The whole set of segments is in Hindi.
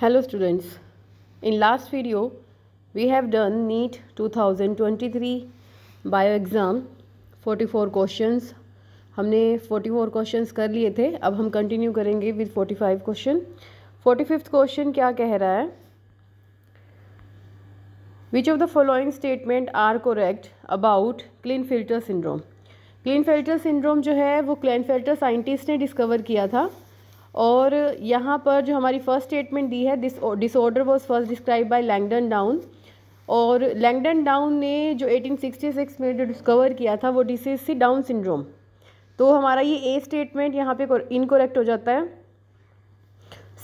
Hello students, in last video we have done NEET 2023 bio exam 44 questions हमने 44 क्वेश्चंस कर लिए थे अब हम कंटिन्यू करेंगे विद 45 क्वेश्चन 45th क्वेश्चन क्या कह रहा है which of the following statement are correct about Klinefelter syndrome Klinefelter syndrome जो है वो क्लैन फिल्टर साइंटिस्ट ने डिस्कवर किया था और यहाँ पर जो हमारी फर्स्ट स्टेटमेंट दी है this disorder was first describe by Langdon Down और लैंगडन डाउन ने जो 1866 में जो डिस्कवर किया था वो डिसीज सी डाउन सिंड्रोम तो हमारा ये ए स्टेटमेंट यहाँ पे इनकोरेक्ट हो जाता है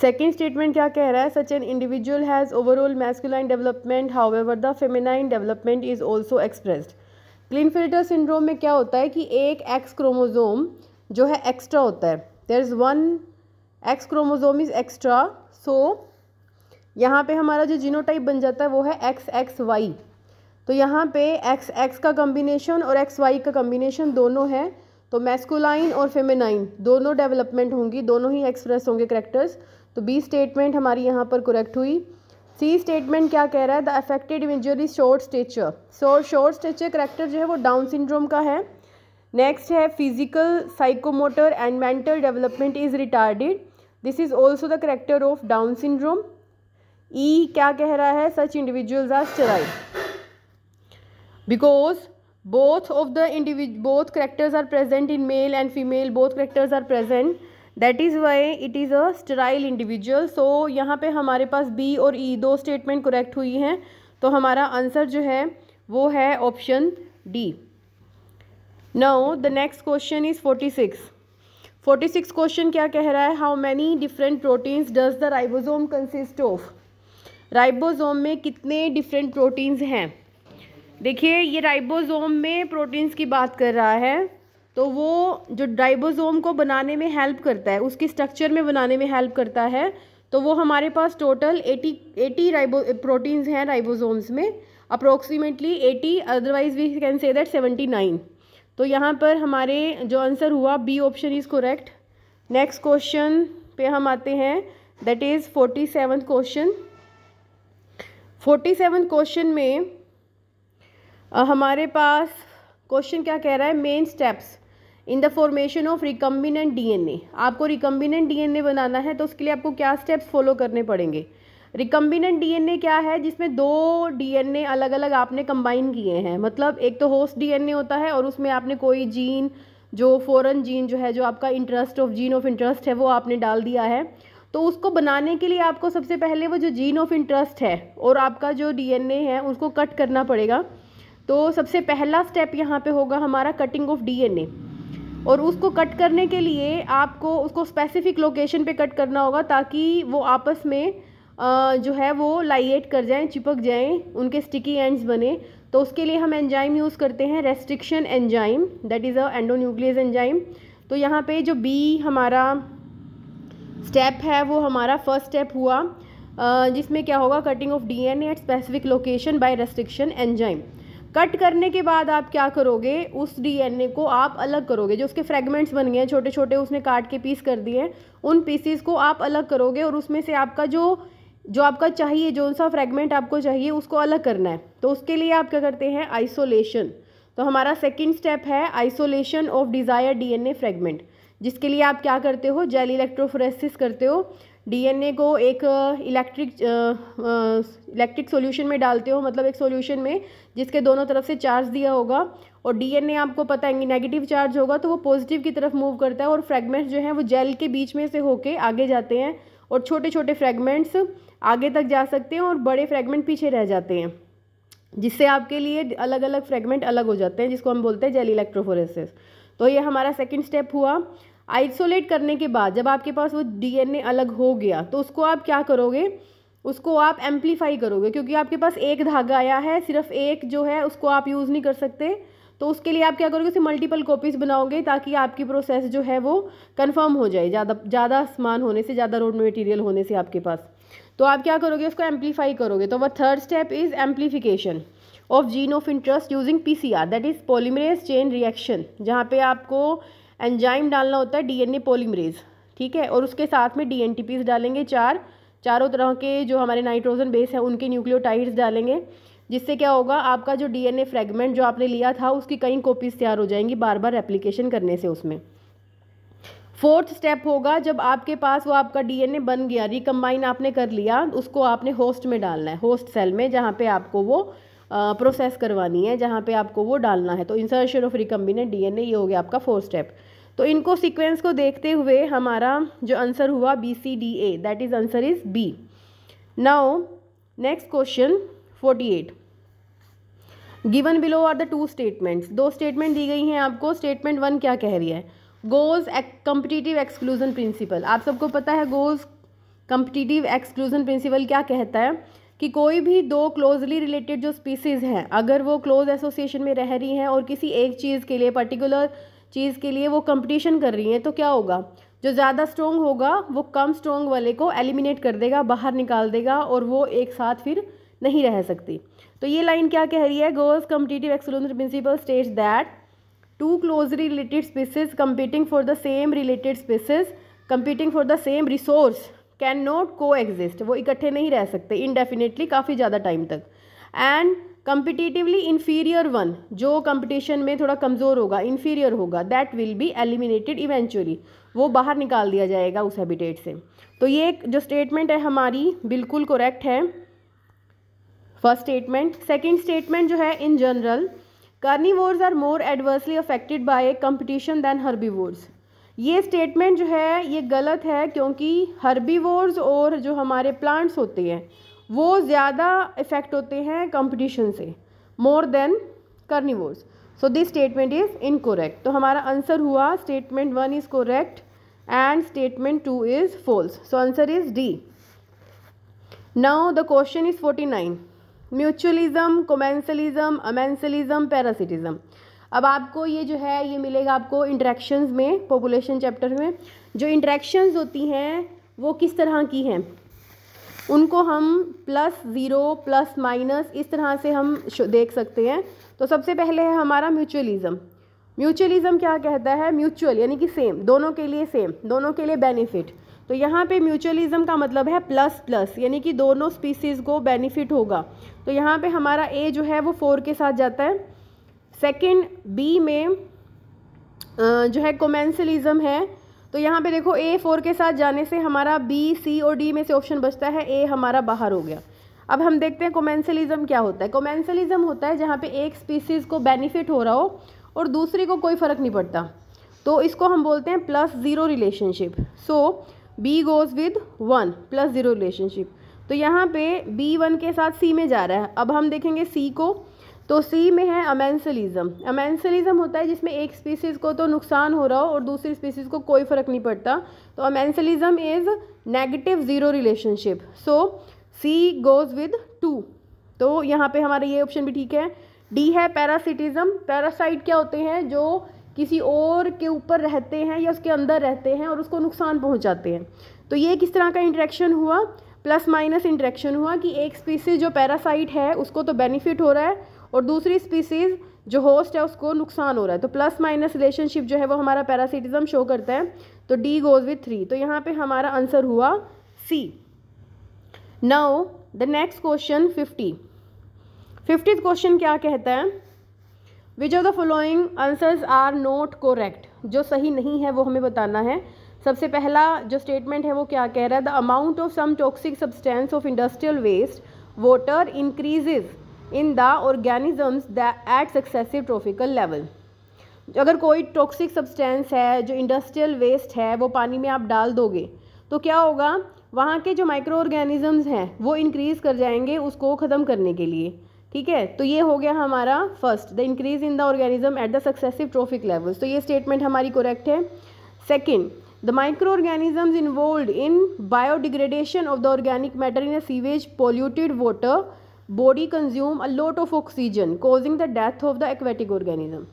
सेकेंड स्टेटमेंट क्या कह रहा है such an individual has overall masculine development however the feminine development is also expressed Klinefelter syndrome में क्या होता है कि एक एक्स क्रोमोजोम जो है एक्स्ट्रा होता है there is one X chromosome is extra so यहाँ पे हमारा जो जीनोटाइप बन जाता है वो है एक्स एक्स वाई तो यहाँ पे एक्स एक्स का कम्बिनेशन और एक्स वाई का कम्बिनेशन दोनों है तो मैस्कुलाइन और फेमेनाइन दोनों डेवलपमेंट होंगी दोनों ही एक्सप्रेस होंगे करेक्टर्स तो बी स्टेटमेंट हमारी यहाँ पर करेक्ट हुई सी स्टेटमेंट क्या कह रहा है the affected individual is short stature so short stature character जो है वो डाउन सिंड्रोम का है नेक्स्ट है physical psychomotor and mental development is retarded this is also the character of Down syndrome E क्या कह रहा है such individual are sterile because both of the individual both characters are present in male and female both characters are present that is why it is a Sterlite individual so यहाँ पे हमारे पास बी और ई e, दो स्टेटमेंट करेक्ट हुई हैं तो हमारा आंसर जो है वो है option D now the next question is forty six forty six question क्या कह रहा है how many different proteins does the ribosome consist of ribosome में कितने डिफरेंट प्रोटीन्स हैं देखिए ये राइबोजोम में प्रोटीन्स की बात कर रहा है तो वो जो राइबोजोम को बनाने में हेल्प करता है उसकी स्ट्रक्चर में बनाने में हेल्प करता है तो वो हमारे पास total eighty eighty ribo proteins हैं राइबोजोम्स में approximately eighty otherwise we can say that seventy nine तो यहाँ पर हमारे जो आंसर हुआ B option is correct next question पे हम आते हैं that is forty seven question forty seven question में आ, हमारे पास क्वेश्चन क्या कह रहा है main steps in the formation of recombinant DNA आपको रिकम्बिनेंट डीएनए बनाना है तो उसके लिए आपको क्या स्टेप्स फॉलो करने पड़ेंगे रिकम्बिनेंट डीएनए क्या है जिसमें दो डीएनए अलग अलग आपने कंबाइन किए हैं मतलब एक तो होस्ट डीएनए होता है और उसमें आपने कोई जीन जो फॉरेन जीन जो है जो आपका interest of gene of interest है वो आपने डाल दिया है तो उसको बनाने के लिए आपको सबसे पहले वो जो जीन ऑफ इंटरेस्ट है और आपका जो डीएनए है उसको कट करना पड़ेगा तो सबसे पहला स्टेप यहाँ पे होगा हमारा कटिंग ऑफ डीएनए और उसको कट करने के लिए आपको उसको स्पेसिफिक लोकेशन पे कट करना होगा ताकि वो आपस में जो है वो लाइएट कर जाएं चिपक जाएं उनके स्टिकी एंड्स बने तो उसके लिए हम एंजाइम यूज़ करते हैं restriction enzyme that is a endonuclease enzyme तो यहाँ पे जो बी हमारा स्टेप है वो हमारा फर्स्ट स्टेप हुआ जिसमें क्या होगा cutting of DNA at specific location by restriction enzyme cut करने के बाद आप क्या करोगे उस डीएनए को आप अलग करोगे जो उसके फ्रेगमेंट्स बन गए हैं छोटे छोटे उसने काट के पीस कर दिए हैं उन पीसीस को आप अलग करोगे और उसमें से आपका जो जो आपका चाहिए जो सा फ्रेगमेंट आपको चाहिए उसको अलग करना है तो उसके लिए आप क्या करते हैं आइसोलेशन तो हमारा सेकेंड स्टेप है isolation of desire DNA fragment जिसके लिए आप क्या करते हो जेल इलेक्ट्रोफोरेसिस करते हो डीएनए को एक इलेक्ट्रिक इलेक्ट्रिक सॉल्यूशन में डालते हो मतलब एक सॉल्यूशन में जिसके दोनों तरफ से चार्ज दिया होगा और डीएनए आपको पता है नेगेटिव चार्ज होगा तो वो पॉजिटिव की तरफ मूव करता है और फ्रेगमेंट्स जो हैं वो जेल के बीच में से होके आगे जाते हैं और छोटे छोटे फ्रेगमेंट्स आगे तक जा सकते हैं और बड़े फ्रेगमेंट पीछे रह जाते हैं जिससे आपके लिए अलग अलग फ्रेगमेंट अलग हो जाते हैं जिसको हम बोलते हैं जेल इलेक्ट्रोफोरेसिस तो ये हमारा सेकेंड स्टेप हुआ आइसोलेट करने के बाद जब आपके पास वो डीएनए अलग हो गया तो उसको आप क्या करोगे उसको आप एम्पलीफाई करोगे क्योंकि आपके पास एक धागा आया है सिर्फ एक जो है उसको आप यूज़ नहीं कर सकते तो उसके लिए आप क्या करोगे उसे मल्टीपल कॉपीज़ बनाओगे ताकि आपकी प्रोसेस जो है वो कन्फर्म हो जाए ज़्यादा ज़्यादा सामान होने से ज़्यादा रोड मटेरियल होने से आपके पास तो आप क्या करोगे उसको एम्पलीफाई करोगे तो वह third step is amplification of gene of interest using P C R that is polymerase chain reaction जहाँ पे आपको एंजाइम डालना होता है डी एन ए पोलीमरेज ठीक है और उसके साथ में डी एन टी पीस डालेंगे चार चारों तरह के जो हमारे नाइट्रोजन बेस हैं उनके न्यूक्लियोटाइड्स डालेंगे जिससे क्या होगा आपका जो डीएनए फ्रेगमेंट जो आपने लिया था उसकी कई कॉपीज़ तैयार हो जाएंगी बार बार एप्लीकेशन करने से उसमें फोर्थ स्टेप होगा जब आपके पास वो आपका डीएनए बन गया रिकम्बाइन आपने कर लिया उसको आपने होस्ट में डालना है होस्ट सेल में जहाँ पे आपको वो प्रोसेस करवानी है जहाँ पे आपको वो डालना है तो इंसर्शन ऑफ रिकम्बिनेट डीएनए ये हो गया आपका फोर्थ स्टेप तो इनको सीक्वेंस को देखते हुए हमारा जो आंसर हुआ B C D A that is answer is B now next question forty eight given below are the two statements दो स्टेटमेंट दी गई हैं आपको स्टेटमेंट वन क्या कह रही है गोज कम्पिटिटिव एक्सक्लूजन प्रिंसिपल आप सबको पता है गोज कम्पिटिटिव एक्सक्लूजन प्रिंसिपल क्या कहता है कि कोई भी दो क्लोजली रिलेटेड जो स्पीसीज़ हैं अगर वो क्लोज एसोसिएशन में रह रही हैं और किसी एक चीज़ के लिए पर्टिकुलर चीज़ के लिए वो कंपटीशन कर रही हैं तो क्या होगा जो ज़्यादा स्ट्रॉन्ग होगा वो कम स्ट्रॉन्ग वाले को एलिमिनेट कर देगा बाहर निकाल देगा और वो एक साथ फिर नहीं रह सकती तो ये लाइन क्या कह रही है Gause's competitive exclusion principle state that two closely related species competing for the same related species competing for the same resource can not coexist वो इकट्ठे नहीं रह सकते इनडेफिनेटली काफ़ी ज़्यादा टाइम तक एंड कम्पिटिटिवली इन्फीरियर वन जो कम्पिटिशन में थोड़ा कमज़ोर होगा इन्फीरियर होगा that will be eliminated eventually वो बाहर निकाल दिया जाएगा उस हैबिटेट से तो ये जो स्टेटमेंट है हमारी बिल्कुल करेक्ट है फर्स्ट स्टेटमेंट सेकेंड स्टेटमेंट जो है in general carnivores are more adversely affected by competition than herbivores ये स्टेटमेंट जो है ये गलत है क्योंकि हर्बीवोर्स और जो हमारे प्लांट्स होते हैं वो ज़्यादा इफ़ेक्ट होते हैं कंपटीशन से more than carnivores so this statement is incorrect तो हमारा आंसर हुआ statement one is correct and statement two is false so answer is D now the question is forty nine mutualism commensalism amensalism parasitism अब आपको ये जो है ये मिलेगा आपको इंट्रैक्शंस में पॉपुलेशन चैप्टर में जो इंट्रैक्शंस होती हैं वो किस तरह की हैं उनको हम प्लस ज़ीरो प्लस माइनस इस तरह से हम देख सकते हैं तो सबसे पहले है हमारा म्यूचुअलिज़म म्यूचुअलिज़म क्या कहता है म्यूचुअल यानी कि सेम दोनों के लिए सेम दोनों के लिए बेनिफिट तो यहाँ पे म्यूचुअलिज्म का मतलब है प्लस प्लस यानी कि दोनों स्पीसीज़ को बेनिफिट होगा तो यहाँ पे हमारा ए जो है वो फोर के साथ जाता है सेकंड बी में जो है कोमेंसलिज्म है तो यहाँ पे देखो ए फोर के साथ जाने से हमारा बी सी और डी में से ऑप्शन बचता है ए हमारा बाहर हो गया अब हम देखते हैं कोमेंसलिज्म क्या होता है कोमेंसलिज्म होता है जहाँ पे एक स्पीसीज़ को बेनिफिट हो रहा हो और दूसरे को कोई फ़र्क नहीं पड़ता तो इसको हम बोलते हैं plus zero relationship so B goes with one plus zero relationship तो यहाँ पे बी वन के साथ सी में जा रहा है अब हम देखेंगे सी को तो सी में है अमेंसलिज्म अमेंसलिज्म होता है जिसमें एक स्पीसीज़ को तो नुकसान हो रहा हो और दूसरी स्पीसीज़ को कोई फ़र्क नहीं पड़ता तो amensalism is negative zero relationship so C goes with two तो यहाँ पे हमारा ये ऑप्शन भी ठीक है डी है पैरासिटिज्म पैरासाइट क्या होते हैं जो किसी और के ऊपर रहते हैं या उसके अंदर रहते हैं और उसको नुकसान पहुंचाते हैं तो ये किस तरह का इंट्रैक्शन हुआ प्लस माइनस इंट्रैक्शन हुआ कि एक स्पीसीज जो पैरासाइट है उसको तो बेनिफिट हो रहा है और दूसरी स्पीसीज़ जो होस्ट है उसको नुकसान हो रहा है तो प्लस माइनस रिलेशनशिप जो है वो हमारा पैरासिटिज्म शो करता है तो डी गोज़ विथ थ्री तो यहाँ पे हमारा आंसर हुआ C now the next question fifty fifty question क्या कहता है which of the following answers are not correct जो सही नहीं है वो हमें बताना है सबसे पहला जो स्टेटमेंट है वो क्या कह रहा है the amount of some toxic substance of industrial waste water increases in the organisms at successive trophical level अगर कोई टॉक्सिक सब्सटेंस है जो इंडस्ट्रियल वेस्ट है वो पानी में आप डाल दोगे तो क्या होगा वहाँ के जो माइक्रो ऑर्गेनिजम्स हैं वो इंक्रीज़ कर जाएंगे उसको ख़त्म करने के लिए ठीक है तो ये हो गया हमारा first the increase in the organism at the successive trophic levels तो ये स्टेटमेंट हमारी करेक्ट है second the microorganisms involve in biodegradation of the organic matter in a sewage polluted water body consume a lot of oxygen causing the death of the aquatic organism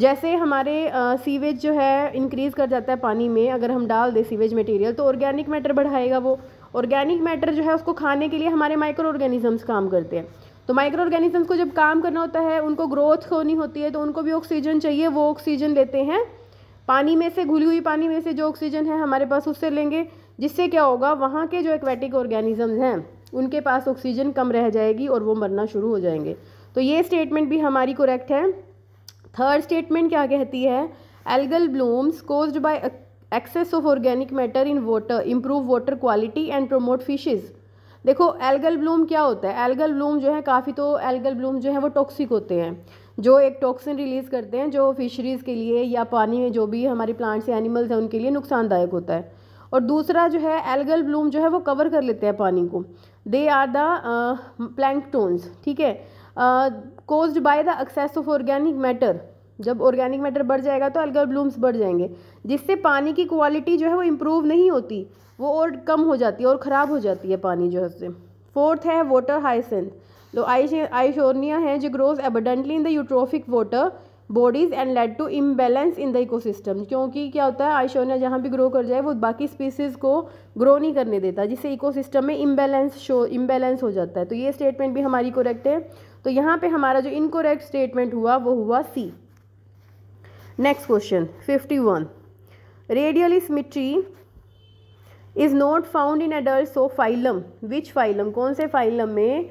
जैसे हमारे सीवेज uh, जो है इंक्रीज़ कर जाता है पानी में अगर हम डाल दें सीवेज मटेरियल तो ऑर्गेनिक मैटर बढ़ाएगा वो ऑर्गेनिक मैटर जो है उसको खाने के लिए हमारे माइक्रो ऑर्गेनिजम्स काम करते हैं तो माइक्रो ऑर्गेनिजम्स को जब काम करना होता है उनको ग्रोथ होनी होती है तो उनको भी ऑक्सीजन चाहिए वो ऑक्सीजन लेते हैं पानी में से घुली हुई पानी में से जो ऑक्सीजन है हमारे पास उससे लेंगे जिससे क्या होगा वहाँ के जो एक्वेटिक ऑर्गेनिजम्स हैं उनके पास ऑक्सीजन कम रह जाएगी और वो मरना शुरू हो जाएंगे तो ये स्टेटमेंट भी हमारी करेक्ट है थर्ड स्टेटमेंट क्या कहती है algal blooms caused by excess of organic matter in water improve water quality and promote fishes देखो एल्गल ब्लूम क्या होता है एल्गल ब्लूम जो है काफ़ी तो एल्गल ब्लूम जो है वो टॉक्सिक होते हैं जो एक टॉक्सिन रिलीज़ करते हैं जो फिशरीज़ के लिए या पानी में जो भी हमारे प्लांट्स या एनिमल्स हैं उनके लिए नुकसानदायक होता है और दूसरा जो है एल्गल ब्लूम जो है वो कवर कर लेते हैं पानी को दे आर द प्लैंकटोन्स ठीक है caused by the excess of organic matter जब ऑर्गेनिक मैटर बढ़ जाएगा तो अलगर ब्लूम्स बढ़ जाएंगे जिससे पानी की क्वालिटी जो है वो इम्प्रूव नहीं होती वो और कम हो जाती है और ख़राब हो जाती है पानी जो है उससे फोर्थ है वाटर हाइसेंथ तो आइश आइशोर्निया है जो grows abundantly in the eutrophic water bodies and lead to imbalance in the ecosystem क्योंकि क्या होता है आइशोर्निया जहाँ भी ग्रो कर जाए वो बाकी स्पीसीज़ को ग्रो नहीं करने देता जिससे इकोसिस्टम में इम्बेलेंस शो इम्बेलेंस हो जाता है तो ये स्टेटमेंट भी हमारी कोरेक्ट है तो यहाँ पे हमारा जो इनकोरेक्ट स्टेटमेंट हुआ वो हुआ C question fifty one radial symmetry is not found in adult so phylum which phylum कौन से फाइलम में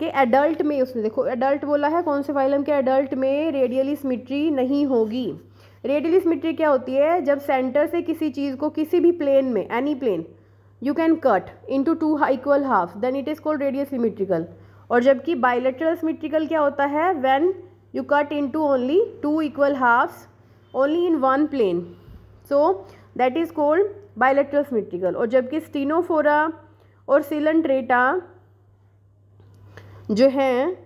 के एडल्ट में उसने देखो एडल्ट बोला है कौन से फाइलम के एडल्ट में radial स्मिट्री नहीं होगी रेडियल स्मिट्री क्या होती है जब सेंटर से किसी चीज़ को किसी भी प्लेन में any plane you can cut in two equal half then it is called radial symmetrical और जबकि बायोलेट्रल सिमिट्रिकल क्या होता है when you cut into only two equal halves only in one plane. So that is called bilateral symmetrical. और जबकि स्टीनोफोरा और cylindrata जो हैं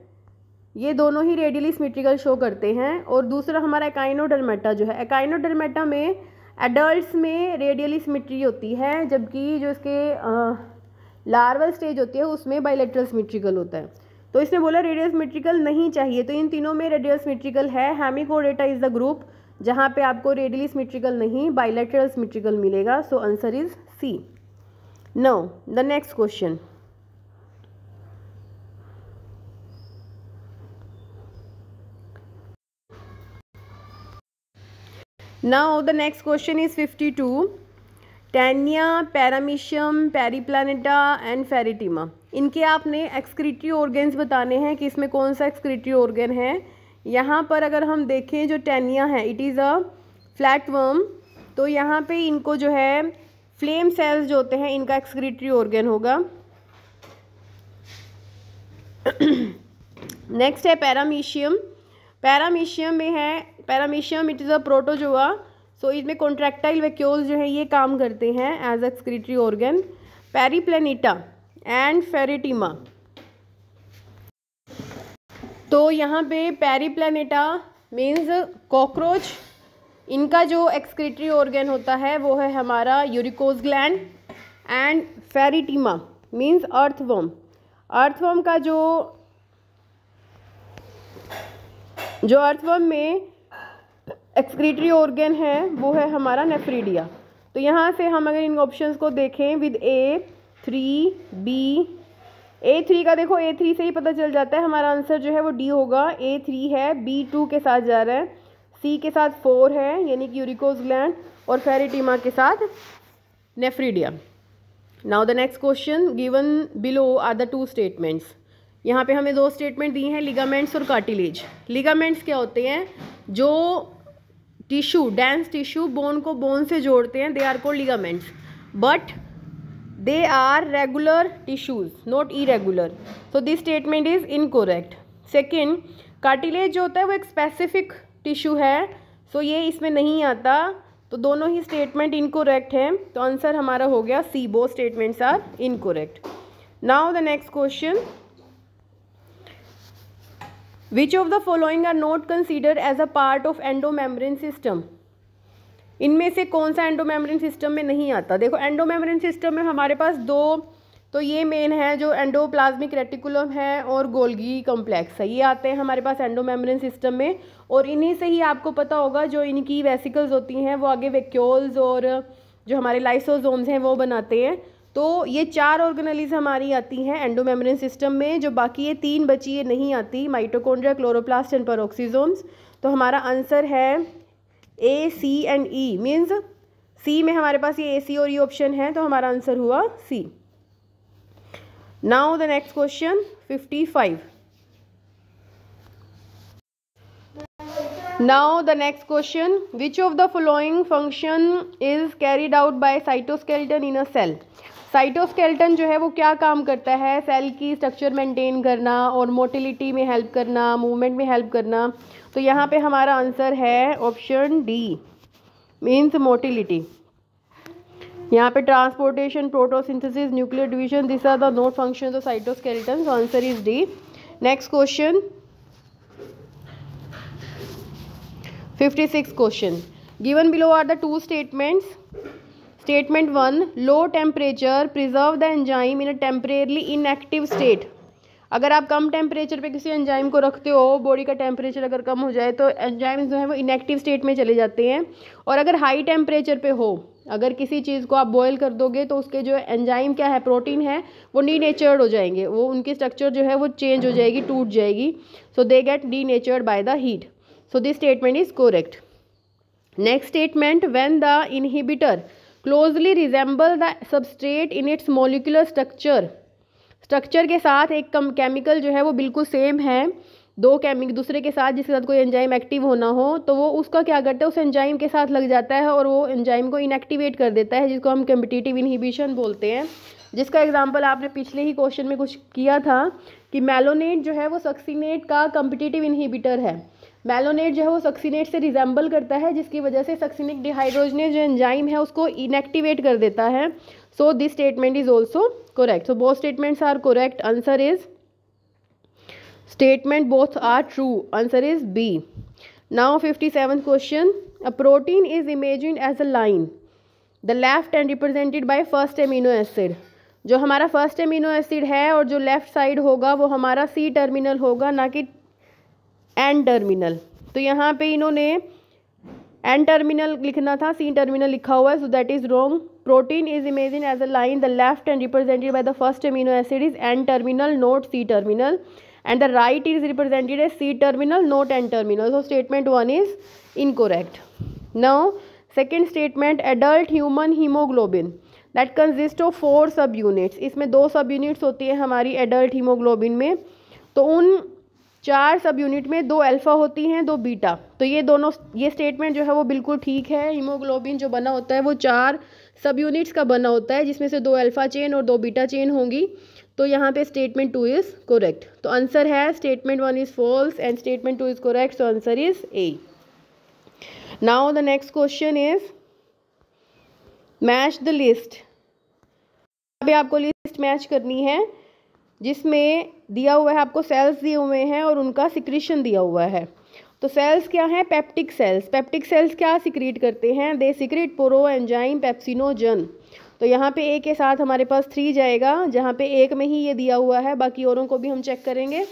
ये दोनों ही रेडियली सिमेट्रिकल शो करते हैं और दूसरा हमारा एकाइनोडर्मेटा जो है एकाइनोडर्मेटा में एडल्ट्स में रेडियली सिमेट्री होती है जबकि जो इसके लार्वल स्टेज होती है उसमें बाइलेट्रल सिमेट्रिकल होता है तो इसने बोला रेडियल सिमेट्रिकल नहीं चाहिए तो इन तीनों में रेडियल सिमेट्रिकल है हेमिकोडेटा इज़ द ग्रुप जहाँ पे आपको रेडली सिमेट्रिकल नहीं बाइलेटरल सिमेट्रिकल मिलेगा so answer is C now the next question Now the next question is 52. Taenia Paramecium Periplaneta and Pheretima इनके आपने एक्सक्रीटरी ऑर्गेन्स बताने हैं कि इसमें कौन सा एक्सक्रीटरी ऑर्गेन है यहाँ पर अगर हम देखें जो टेनिया है it is a flat worm तो यहाँ पे इनको जो है फ्लेम सेल्स जो होते हैं इनका एक्सक्रीटरी ऑर्गन होगा नेक्स्ट है पैरामीशियम पैरामीशियम में है Paramecium it is a protozoa so इसमें कॉन्ट्रैक्टाइल वेक्यूल्स जो है ये काम करते हैं as excretory organ Periplaneta and Pheretima तो यहाँ पे पेरी प्लानिटा मीन्स कॉकरोच इनका जो एक्सक्रीटरी ऑर्गेन होता है वो है हमारा uricose gland and Pheretima means earthworm earthworm का जो जो अर्थवम में एक्सक्रीटरी ऑर्गेन है वो है हमारा नेफ्रीडिया तो यहाँ से हम अगर इन ऑप्शंस को देखें with A three B A three का देखो ए थ्री से ही पता चल जाता है हमारा आंसर जो है वो डी होगा ए थ्री है बी टू के साथ जा रहा है सी के साथ फोर है यानी कि यूरिकोज ग्लैंड और फेरिटीमा के साथ nephridia now the next question given below are the two statements यहाँ पे हमें दो स्टेटमेंट दिए हैं लिगामेंट्स और कार्टिलेज लिगामेंट्स क्या होते हैं जो टिश्यू डेंस टिश्यू बोन को बोन से जोड़ते हैं they are called ligaments but they are regular tissues not irregular so this statement is incorrect second cartilage जो होता है वो एक स्पेसिफिक टिश्यू है सो so ये इसमें नहीं आता तो दोनों ही स्टेटमेंट इनकोरेक्ट है तो आंसर हमारा हो गया C both statement are incorrect now the next question which of the following are not consider as a part of endomembrane system इनमें से कौन सा एंडोमेम्ब्रेन सिस्टम में नहीं आता देखो एंडोमेम्ब्रेन सिस्टम में हमारे पास दो तो ये मेन है जो एंडोप्लाज्मिक रेटिकुलम है और गोल्गी कॉम्प्लेक्स है ये आते हैं हमारे पास एंडोमेम्ब्रेन सिस्टम में और इन्हीं से ही आपको पता होगा जो इनकी वेसिकल्स होती हैं वो आगे वेक्योल्स और जो हमारे लाइसोजोम्स हैं वो बनाते हैं तो ये चार ऑर्गेनलीज हमारी आती हैं एंडोमेम्ब्रेन सिस्टम में जो बाकी ये तीन बची ये नहीं आती माइटोकोन्ड्रिया क्लोरोप्लास्ट एंड परोक्सीजोम्स तो हमारा आंसर है ए सी एंड ई मीन्स सी में हमारे पास ये ए सी और ई ऑप्शन है तो हमारा आंसर हुआ C now the next question fifty five now the next question which of the following function is carried out by cytoskeleton in a cell cytoskeleton जो है वो क्या काम करता है सेल की स्ट्रक्चर मेंटेन करना और मोटिलिटी में हेल्प करना मूवमेंट में हेल्प करना तो यहाँ पे हमारा आंसर है ऑप्शन डी मीन्स मोटिलिटी यहाँ पे transportation protein synthesis nuclear division this are the not function of cytoskeleton answer is D next question fifty question given below are the two statements statement one low temperature preserve the enzyme in a temporarily inactive state अगर आप कम टेम्परेचर पे किसी एंजाइम को रखते हो बॉडी का टेम्परेचर अगर कम हो जाए तो एंजाइम जो है वो इनएक्टिव स्टेट में चले जाते हैं और अगर हाई टेम्परेचर पे हो अगर किसी चीज़ को आप बॉयल कर दोगे तो उसके जो एंजाइम क्या है प्रोटीन है वो डी नेचर्ड हो जाएंगे वो उनकी स्ट्रक्चर जो है वो चेंज हो जाएगी टूट जाएगी so they get denatured by the heat so this statement is correct next statement when the inhibitor closely resemble the substrate in its molecular structure structure के साथ एक कम केमिकल जो है वो बिल्कुल सेम है दो केमिक दूसरे के साथ जिसके साथ कोई एंजाइम एक्टिव होना हो तो वो उसका क्या करता है उस एंजाइम के साथ लग जाता है और वो एंजाइम को इनएक्टिवेट कर देता है जिसको हम कम्पिटिटिव इनहिबिशन बोलते हैं जिसका एग्जाम्पल आपने पिछले ही क्वेश्चन में कुछ किया था कि मेलोनेट जो है वो सक्सीनेट का कम्पिटिटिव इनहिबिटर है मेलोनेट जो है वो सक्सीनेट से रिजेंबल करता है जिसकी वजह से सक्सीनिक डिहाइड्रोजनेज जो एंजाइम है उसको इनएक्टिवेट कर देता है so this statement is also correct so both statements are correct answer is statement both are true answer is B now fifty seven question a protein is imagine as a line the left end represented by first amino acid जो हमारा फर्स्ट एमिनो एसिड है और जो लेफ्ट साइड होगा वो हमारा सी टर्मिनल होगा ना कि एन टर्मिनल तो यहाँ पे इन्होंने एन टर्मिनल लिखना था सी टर्मिनल लिखा हुआ है so that is wrong protein is imagine as a line the left end represented by the first amino acid is N terminal not C terminal end the right is represented as C terminal not N terminal so statement one is incorrect now second statement adult human haemoglobin that consist of four subunits इसमें दो सब यूनिट्स होती है हमारी एडल्ट हीमोग्लोबिन में तो उन चार सब यूनिट में दो अल्फ़ा होती हैं दो बीटा तो ये दोनों ये स्टेटमेंट जो है वो बिल्कुल ठीक है हीमोग्लोबिन जो बना होता है वो चार सब यूनिट्स का बना होता है जिसमें से दो अल्फ़ा चेन और दो बीटा चेन होंगी तो यहाँ पे स्टेटमेंट टू इज़ करेक्ट तो आंसर है statement one is false and statement two is correct so answer is A now the next question is match the list अभी आपको लिस्ट मैच करनी है जिसमें दिया हुआ है आपको सेल्स दिए हुए हैं और उनका सिक्रीशन दिया हुआ है तो सेल्स क्या हैं पेप्टिक सेल्स पेप्टिक सेल्स क्या सिक्रीट करते हैं they secrete proenzyme pepsinogen तो यहाँ पे ए के साथ हमारे पास थ्री जाएगा जहाँ पे एक में ही ये दिया हुआ है बाकी औरों को भी हम चेक करेंगे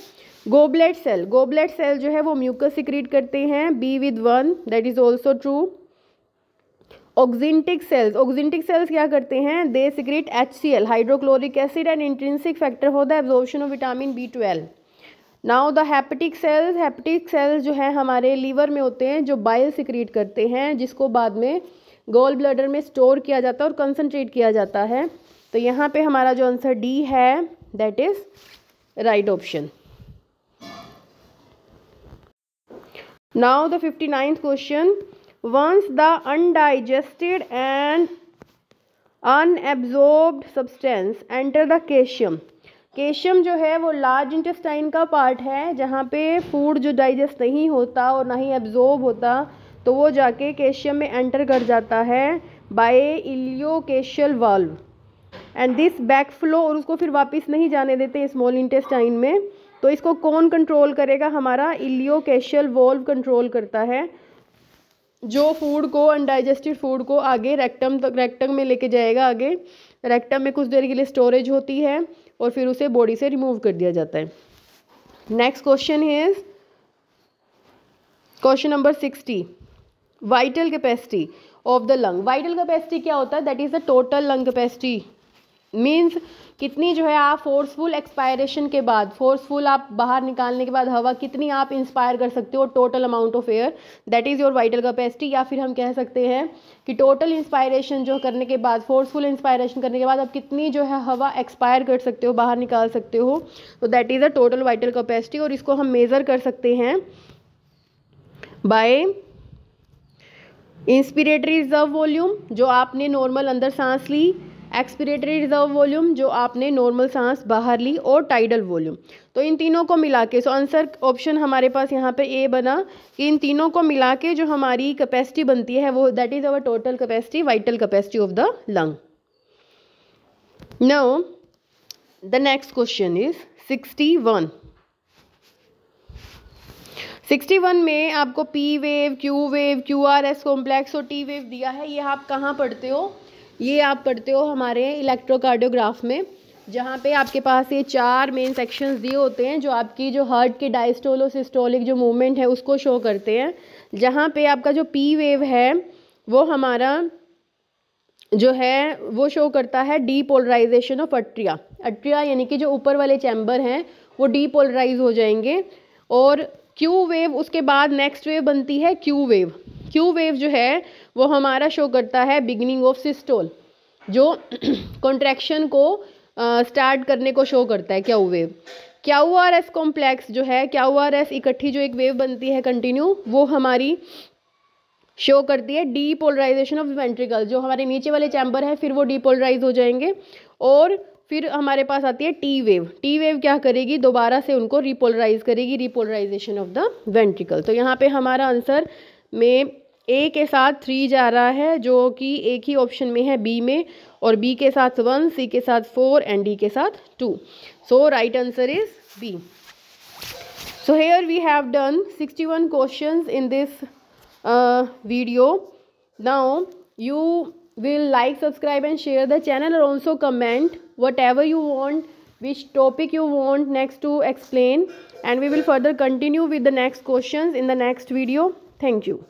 गोब्लेट सेल गोब्लेट सेल जो है वो म्यूकस सिक्रीट करते हैं B with one that is also true oxyntic cells oxyntic cells क्या करते हैं they secrete H C L hydrochloric acid and intrinsic factor for the absorption of vitamin B twelve now the hepatic cells hepatic cells जो है हमारे लीवर में होते हैं जो बाइल सिक्रेट करते हैं जिसको बाद में गोल ब्लडर में स्टोर किया जाता है और कंसनट्रेट किया जाता है तो यहाँ पर हमारा जो आंसर डी है that is right option now the fifty ninth question once the undigested and unabsorbed substance enter the caecum caecum जो है वो लार्ज इंटेस्टाइन का पार्ट है जहाँ पे फूड जो डाइजेस्ट नहीं होता और ना ही एब्जॉर्ब होता तो वो जाके केशियम में एंटर कर जाता है by ileocaecal valve and this back flow और उसको फिर वापस नहीं जाने देते स्मॉल इंटेस्टाइन में तो इसको कौन कंट्रोल करेगा हमारा इलियोकेशियल वॉल्व कंट्रोल करता है जो फूड को अनडाइजेस्टिड फूड को आगे रेक्टम तक रेक्टम में लेके जाएगा आगे रेक्टम में कुछ देर के लिए स्टोरेज होती है और फिर उसे बॉडी से रिमूव कर दिया जाता है next question is question number sixty vital capacity of the lung vital capacity क्या होता है that is the total lung capacity means कितनी जो है आप फोर्सफुल एक्सपायरेशन के बाद फोर्सफुल आप बाहर निकालने के बाद हवा कितनी आप इंस्पायर कर सकते हो total amount of air that is your vital capacity या फिर हम कह सकते हैं कि टोटल इंस्पायरेशन जो करने के बाद फोर्सफुल इंस्पायरेशन करने के बाद आप कितनी जो है हवा एक्सपायर कर सकते हो बाहर निकाल सकते हो तो that is a total vital capacity और इसको हम मेज़र कर सकते हैं बाय इंस्पिरेटरी रिजर्व वॉल्यूम जो आपने नॉर्मल अंदर सांस ली एक्सपिरेटरी रिजर्व वॉल्यूम जो आपने नॉर्मल सांस बाहर ली और टाइडल वॉल्यूम तो इन तीनों को मिला के सो आंसर ऑप्शन हमारे पास यहाँ पे ए बना कि इन तीनों को मिला के जो हमारी कैपेसिटी बनती है वो that is our total capacity vital capacity of the lung now the next question sixty one 61 में आपको P wave Q wave Q R S complex और टी वेव दिया है ये आप कहाँ पढ़ते हो ये आप पढ़ते हो हमारे इलेक्ट्रोकार्डियोग्राफ में जहाँ पे आपके पास ये चार मेन सेक्शंस दिए होते हैं जो आपकी जो हार्ट के डाइस्टोलो और सिस्टोलिक जो मूवमेंट है उसको शो करते हैं जहाँ पे आपका जो पी वेव है वो हमारा जो है वो शो करता है डीपोलराइजेशन ऑफ अट्रिया अट्रिया यानी कि जो ऊपर वाले चैम्बर हैं वो डीपोलराइज हो जाएंगे और क्यू वेव उसके बाद नेक्स्ट वेव बनती है क्यू वेव क्यू वेव जो है वो हमारा शो करता है बिगिनिंग ऑफ सिस्टोल जो कॉन्ट्रैक्शन को स्टार्ट uh, करने को शो करता है क्या वेव क्या हुआ आर एस कॉम्प्लेक्स जो है क्या हुआ आर एस इकट्ठी जो एक वेव बनती है कंटिन्यू वो हमारी शो करती है डीपोलराइजेशन ऑफ वेंट्रिकल जो हमारे नीचे वाले चैम्बर है फिर वो डीपोलराइज हो जाएंगे और फिर हमारे पास आती है टी वेव टी वेव क्या करेगी दोबारा से उनको रिपोलराइज करेगी रिपोलराइजेशन ऑफ द वेंट्रिकल तो यहाँ पे हमारा आंसर में ए के साथ थ्री जा रहा है जो कि एक ही ऑप्शन में है बी में और बी के साथ वन सी के साथ फोर एंड डी के साथ two so right answer is B so here we have done sixty one question in this video now you will like subscribe and share the channel और also comment whatever you want which topic you want next to explain and we will further continue with the next question in the next video thank you